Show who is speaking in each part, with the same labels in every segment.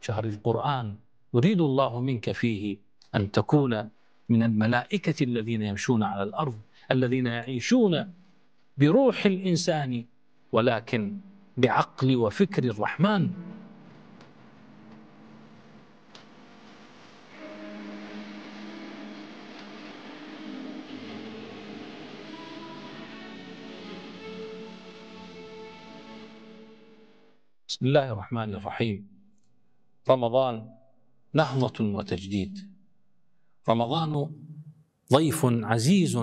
Speaker 1: شهر القرآن يريد الله منك فيه أن تكون من الملائكة الذين يمشون على الأرض الذين يعيشون بروح الإنسان ولكن بعقل وفكر الرحمن بسم الله الرحمن الرحيم رمضان نهضة وتجديد رمضان ضيف عزيز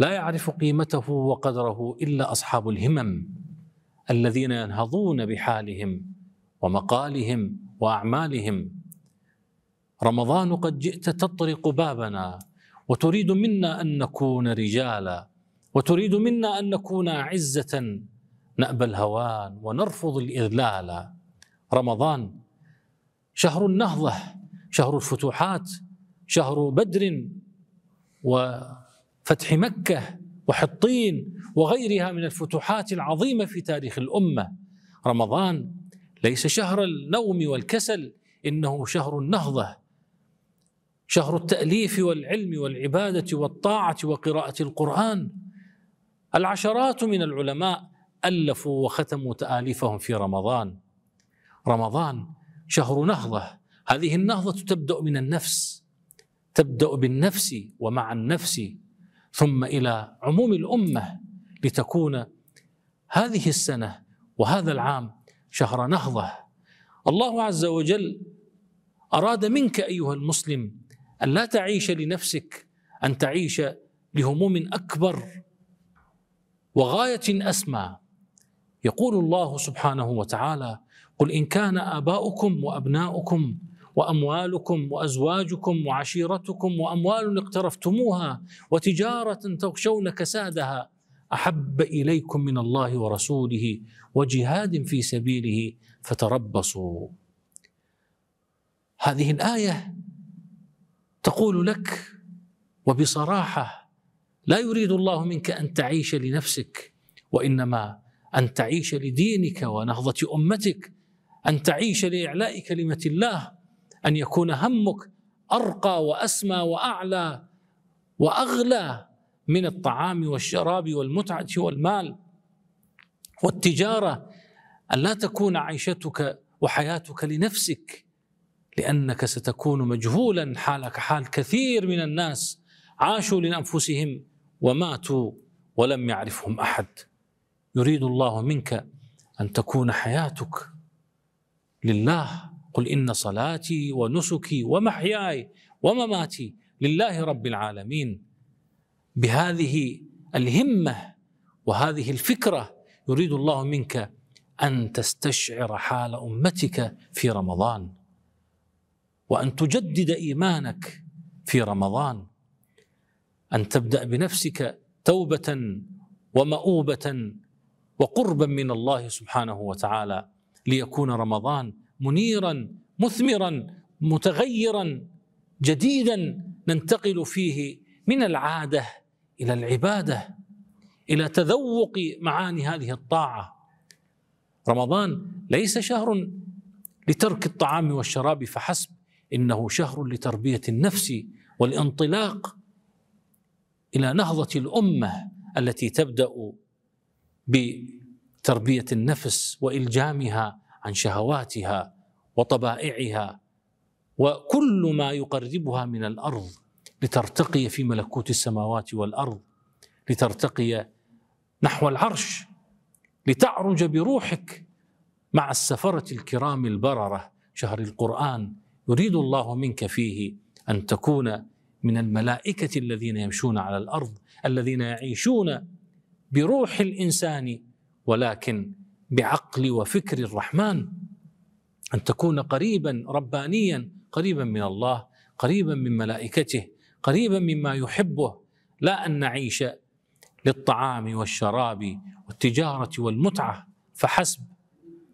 Speaker 1: لا يعرف قيمته وقدره إلا أصحاب الهمم الذين ينهضون بحالهم ومقالهم وأعمالهم رمضان قد جئت تطرق بابنا وتريد منا أن نكون رجالا وتريد منا أن نكون عزة نأبى الهوان ونرفض الإذلال رمضان شهر النهضة شهر الفتوحات شهر بدر وفتح مكة وحطين وغيرها من الفتوحات العظيمة في تاريخ الأمة رمضان ليس شهر النوم والكسل إنه شهر النهضة شهر التأليف والعلم والعبادة والطاعة وقراءة القرآن العشرات من العلماء ألفوا وختموا تآليفهم في رمضان رمضان شهر نهضة هذه النهضة تبدأ من النفس تبدأ بالنفس ومع النفس ثم إلى عموم الأمة لتكون هذه السنة وهذا العام شهر نهضة الله عز وجل أراد منك أيها المسلم أن لا تعيش لنفسك أن تعيش لهموم أكبر وغاية أسمى يقول الله سبحانه وتعالى قل إن كان آباؤكم وأبناؤكم واموالكم وازواجكم وعشيرتكم واموال اقترفتموها وتجاره تخشون كسادها احب اليكم من الله ورسوله وجهاد في سبيله فتربصوا هذه الايه تقول لك وبصراحه لا يريد الله منك ان تعيش لنفسك وانما أن تعيش لدينك ونهضة أمتك أن تعيش لإعلاء كلمة الله أن يكون همك أرقى وأسمى وأعلى وأغلى من الطعام والشراب والمتعة والمال والتجارة أن لا تكون عيشتك وحياتك لنفسك لأنك ستكون مجهولا حالك حال كثير من الناس عاشوا لأنفسهم وماتوا ولم يعرفهم أحد يريد الله منك أن تكون حياتك لله قل إن صلاتي ونسكي ومحياي ومماتي لله رب العالمين بهذه الهمة وهذه الفكرة يريد الله منك أن تستشعر حال أمتك في رمضان وأن تجدد إيمانك في رمضان أن تبدأ بنفسك توبة ومؤوبة وقربا من الله سبحانه وتعالى ليكون رمضان منيرا مثمرا متغيرا جديدا ننتقل فيه من العاده الى العباده الى تذوق معاني هذه الطاعه رمضان ليس شهر لترك الطعام والشراب فحسب انه شهر لتربيه النفس والانطلاق الى نهضه الامه التي تبدا بتربيه النفس والجامها عن شهواتها وطبائعها وكل ما يقربها من الارض لترتقي في ملكوت السماوات والارض لترتقي نحو العرش لتعرج بروحك مع السفره الكرام البرره شهر القران يريد الله منك فيه ان تكون من الملائكه الذين يمشون على الارض الذين يعيشون بروح الانسان ولكن بعقل وفكر الرحمن ان تكون قريبا ربانيا قريبا من الله قريبا من ملائكته قريبا مما يحبه لا ان نعيش للطعام والشراب والتجاره والمتعه فحسب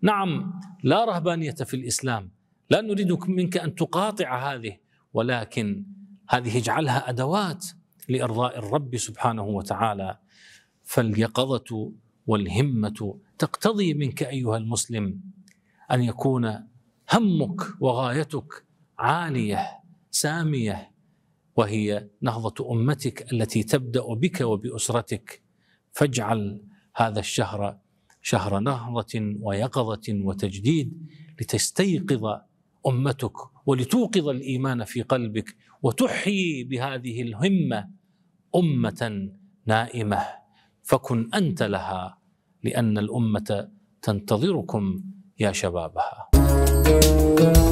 Speaker 1: نعم لا رهبانيه في الاسلام لا نريد منك ان تقاطع هذه ولكن هذه اجعلها ادوات لارضاء الرب سبحانه وتعالى فاليقظه والهمه تقتضي منك ايها المسلم ان يكون همك وغايتك عاليه ساميه وهي نهضه امتك التي تبدا بك وباسرتك فاجعل هذا الشهر شهر نهضه ويقظه وتجديد لتستيقظ امتك ولتوقظ الايمان في قلبك وتحيي بهذه الهمه امه نائمه فكن انت لها لان الامه تنتظركم يا شبابها